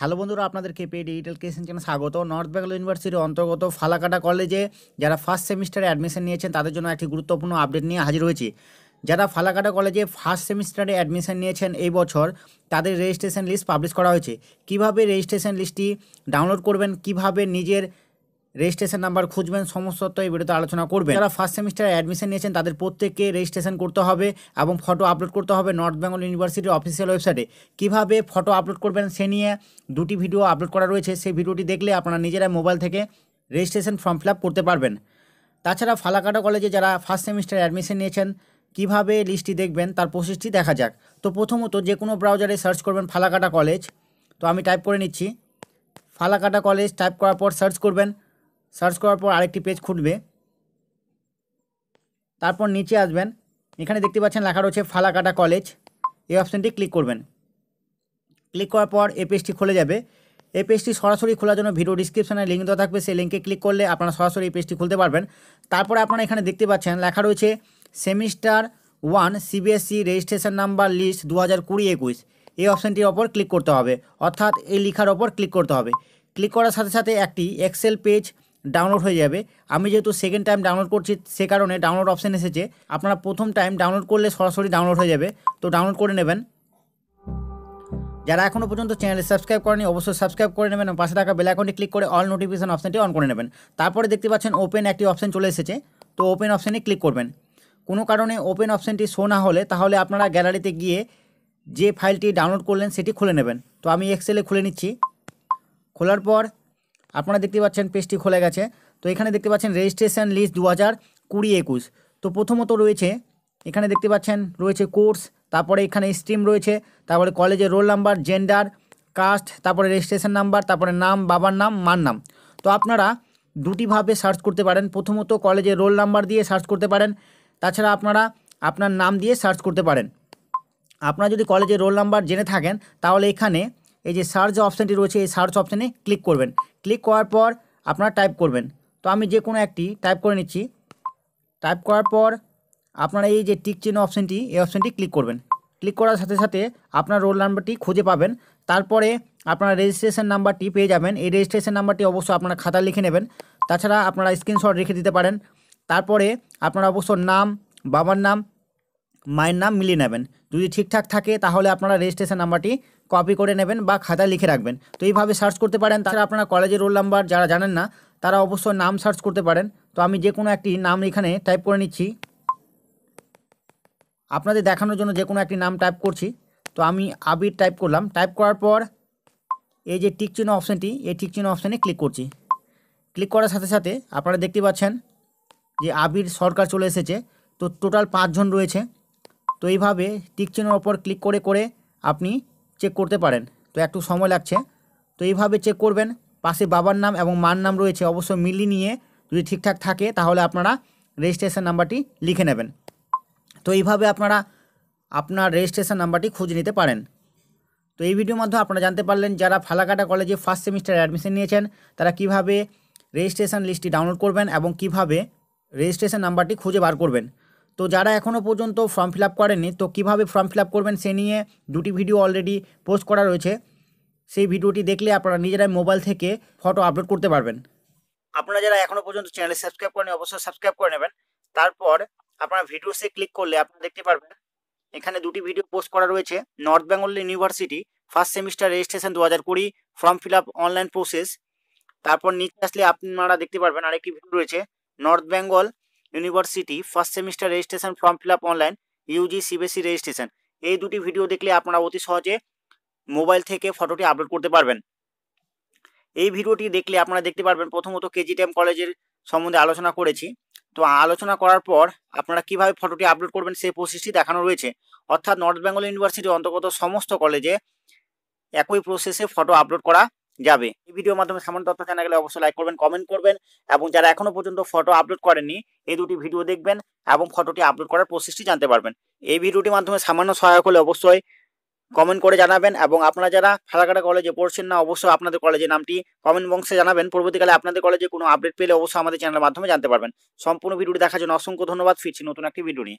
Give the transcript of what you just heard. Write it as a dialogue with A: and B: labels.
A: hello বন্ধুরা আপনাদের KP digital কেসেন চ্যানেল স্বাগত নর্থ বেঙ্গল ইউনিভার্সিটির অন্তর্গত ফালাকাটা কলেজে যারা ফার্স্ট সেমিস্টারে অ্যাডমিশন নিয়েছেন তাদের জন্য একটি গুরুত্বপূর্ণ আপডেট নিয়ে হাজির হয়েছি যারা ফালাকাটা কলেজে ফার্স্ট সেমিস্টারে অ্যাডমিশন নিয়েছেন এই বছর তাদের রেজিস্ট্রেশন লিস্ট পাবলিশ করা হয়েছে কিভাবে রেজিস্ট্রেশন লিস্টটি ডাউনলোড করবেন কিভাবে নিজের রেজিস্ট্রেশন নাম্বার খুঁজবেন সমস্ত তো এই ভিডিওতে আলোচনা করবেন যারা ফার্স্ট সেমিস্টারে অ্যাডমিশন নিয়েছেন তাদের প্রত্যেককে রেজিস্ট্রেশন করতে হবে এবং ফটো আপলোড করতে হবে নর্থ বেঙ্গল ইউনিভার্সিটির অফিসিয়াল ওয়েবসাইটে কিভাবে ফটো আপলোড করবেন সে নিয়ে দুটি ভিডিও আপলোড করা রয়েছে সেই ভিডিওটি দেখলে আপনারা নিজেরা মোবাইল থেকে রেজিস্ট্রেশন ফর্ম ফিল করতে পারবেন তাছাড়া ফালাকাটা কলেজে যারা ফার্স্ট সেমিস্টারে অ্যাডমিশন নিয়েছেন কিভাবে লিস্টটি দেখবেন তার প্রসেসটি দেখা যাক তো প্রথমত যে কোনো ব্রাউজারে সার্চ করবেন ফালাকাটা কলেজ তো আমি টাইপ করে নিচ্ছি ফালাকাটা কলেজ টাইপ করার পর সার্চ করবেন সার্চ করার পর আরেকটি পেজ খুলবে তারপর নিচে আসবেন এখানে দেখতে পাচ্ছেন লেখা রয়েছে ফালাকাটা কলেজ এই অপশানটি ক্লিক করবেন ক্লিক করার পর এই পেজটি খুলে যাবে এই পেজটি সরাসরি খোলার জন্য ভিডিও ডিসক্রিপশানে লিঙ্ক দেওয়া থাকবে সেই লিঙ্কে ক্লিক করলে আপনারা সরাসরি এই পেজটি খুলতে পারবেন তারপরে আপনারা এখানে দেখতে পাচ্ছেন লেখা রয়েছে semester one CBSC e registration number list দু হাজার কুড়ি একুশ এই অপশানটির ওপর ক্লিক করতে হবে অর্থাৎ এই লেখার ওপর ক্লিক করতে হবে ক্লিক করার সাথে সাথে একটি এক্সেল পেজ ডাউনলোড হয়ে যাবে আমি যেহেতু সেকেন্ড টাইম ডাউনলোড করছি সে কারণে ডাউনলোড অপশান এসেছে আপনারা প্রথম টাইম ডাউনলোড করলে সরাসরি ডাউনলোড হয়ে যাবে তো ডাউনলোড করে নেবেন যারা এখনও পর্যন্ত চ্যানেলে সাবস্ক্রাইব করেনি অবশ্যই সাবস্ক্রাইব করে নেবেন এবং পাশে থাকা বেলাকনটি ক্লিক করে অল নোটিফিকেশন অপশানটি অন করে নেবেন তারপরে দেখতে পাচ্ছেন ওপেন একটি অপশান চলে এসেছে তো ওপেন অপশানে ক্লিক করবেন কোনো কারণে ওপেন অপশানটি শো না হলে তাহলে আপনারা গ্যালারিতে গিয়ে যে ফাইলটি ডাউনলোড করলেন সেটি খুলে নেবেন তো আমি এক্সেলে খুলে নিচ্ছি খোলার পর আপনারা দেখতে পাচ্ছেন পেজটি খোলা গেছে তো এখানে দেখতে পাচ্ছেন রেজিস্ট্রেশন লিস্ট দু হাজার কুড়ি একুশ তো প্রথমত রয়েছে এখানে দেখতে পাচ্ছেন রয়েছে কোর্স তারপরে এখানে স্ট্রিম রয়েছে তারপরে কলেজের রোল নাম্বার জেন্ডার কাস্ট তারপরে রেজিস্ট্রেশন নাম্বার তারপরে নাম বাবার নাম মার নাম তো আপনারা দুটিভাবে সার্চ করতে পারেন প্রথমত কলেজের রোল নাম্বার দিয়ে সার্চ করতে পারেন তাছাড়া আপনারা আপনার নাম দিয়ে সার্চ করতে পারেন আপনারা যদি কলেজের রোল নাম্বার জেনে থাকেন তাহলে এখানে এই যে সার্চ অপশানটি রয়েছে এই সার্চ অপশানে ক্লিক করবেন ক্লিক করার পর আপনারা টাইপ করবেন তো আমি যে কোনো একটি টাইপ করে নিচ্ছি টাইপ করার পর আপনারা এই যে টিক চিহ্ন অপশানটি এই অপশানটি ক্লিক করবেন ক্লিক করার সাথে সাথে আপনার রোল নাম্বারটি খুঁজে পাবেন তারপরে আপনার রেজিস্ট্রেশন নাম্বারটি পেয়ে যাবেন এই রেজিস্ট্রেশন নাম্বারটি অবশ্যই আপনারা খাতা লিখে নেবেন তাছাড়া আপনারা স্ক্রিনশট রেখে দিতে পারেন তারপরে আপনারা অবশ্য নাম বাবার নাম মায়ের নাম মিলিয়ে নেবেন যদি ঠিকঠাক থাকে তাহলে আপনারা রেজিস্ট্রেশন নাম্বারটি কপি করে নেবেন বা খাতা লিখে রাখবেন তো এইভাবে সার্চ করতে পারেন তাছাড়া আপনারা কলেজের রোল নাম্বার যারা জানেন না তারা অবশ্যই নাম সার্চ করতে পারেন তো আমি যে কোনো একটি নাম এখানে টাইপ করে নিচ্ছি আপনাদের দেখানোর জন্য যে কোনো একটি নাম টাইপ করছি তো আমি আবির টাইপ করলাম টাইপ করার পর এই যে টিক অপশানটি এই টিক অপশানে ক্লিক করছি ক্লিক করার সাথে সাথে আপনারা দেখতে পাচ্ছেন যে আবির সরকার চলে এসেছে তো টোটাল পাঁচজন রয়েছে তো এইভাবে টিক ওপর ক্লিক করে করে আপনি চেক করতে পারেন তো একটু সময় লাগছে তো এইভাবে চেক করবেন পাশে বাবার নাম এবং মার নাম রয়েছে অবশ্য মিলিয়ে নিয়ে যদি ঠিকঠাক থাকে তাহলে আপনারা রেজিস্ট্রেশন নাম্বারটি লিখে নেবেন তো এইভাবে আপনারা আপনার রেজিস্ট্রেশন নাম্বারটি খুঁজে নিতে পারেন তো এই ভিডিওর মাধ্যমে আপনারা জানতে পারলেন যারা ফালাকাটা কলেজে ফার্স্ট সেমিস্টারে অ্যাডমিশন নিয়েছেন তারা কিভাবে রেজিস্ট্রেশন লিস্টটি ডাউনলোড করবেন এবং কিভাবে রেজিস্ট্রেশন নাম্বারটি খুঁজে বার করবেন তো যারা এখনও পর্যন্ত ফর্ম ফিল আপ করেননি তো কিভাবে ফর্ম ফিল আপ করবেন সে নিয়ে দুটি ভিডিও অলরেডি পোস্ট করা রয়েছে সেই ভিডিওটি দেখলে আপনারা নিজেরাই মোবাইল থেকে ফটো আপলোড করতে পারবেন আপনারা যারা এখনও পর্যন্ত চ্যানেলে সাবস্ক্রাইব করেনি অবশ্যই সাবস্ক্রাইব করে নেবেন তারপর আপনারা ভিডিওসে ক্লিক করলে আপনারা দেখতে পারবেন এখানে দুটি ভিডিও পোস্ট করা রয়েছে North Bengal university first semester registration দু হাজার কুড়ি form fill up online process তারপর নিচে আসলে আপনারা দেখতে পারবেন আরেকটি ভিডিও রয়েছে North Bengal university first semester registration form fill up online UG CBSC registration এই দুটি ভিডিও দেখলে আপনারা অতি সহজে মোবাইল থেকে ফটোটি আপলোড করতে পারবেন এই ভিডিওটি দেখলে আপনারা দেখতে পারবেন প্রথমত কেজিটিএম কলেজের সম্বন্ধে আলোচনা করেছি তো আলোচনা করার পর আপনারা কিভাবে ফটোটি আপলোড করবেন সেই প্রসেসটি দেখানো রয়েছে অর্থাৎ নর্থ বেঙ্গল ইউনিভার্সিটির অন্তর্গত সমস্ত কলেজে একই প্রসেসে ফটো আপলোড করা যাবে এই ভিডিওর মাধ্যমে সামান্য তথ্য জানা গেলে অবশ্যই লাইক করবেন কমেন্ট করবেন এবং যারা এখনো পর্যন্ত ফটো আপলোড করেননি এই দুটি ভিডিও দেখবেন এবং ফটোটি আপলোড করার প্রসেসটি জানতে পারবেন এই ভিডিওটির মাধ্যমে সামান্য সহায়ক হলে অবশ্যই কমেন্ট করে জানাবেন এবং আপনারা যারা ফালাকাটা কলেজে পড়ছেন না অবশ্যই আপনাদের কলেজের নামটি কমেন্ট বক্সে জানাবেন পরবর্তীকালে আপনাদের কলেজে কোনো আপডেট পেলে অবশ্যই আমাদের চ্যানেলের মাধ্যমে জানতে পারবেন সম্পূর্ণ ভিডিওটি দেখার জন্য অসংখ্য ধন্যবাদ ফিরছি নতুন একটি ভিডিও নিয়ে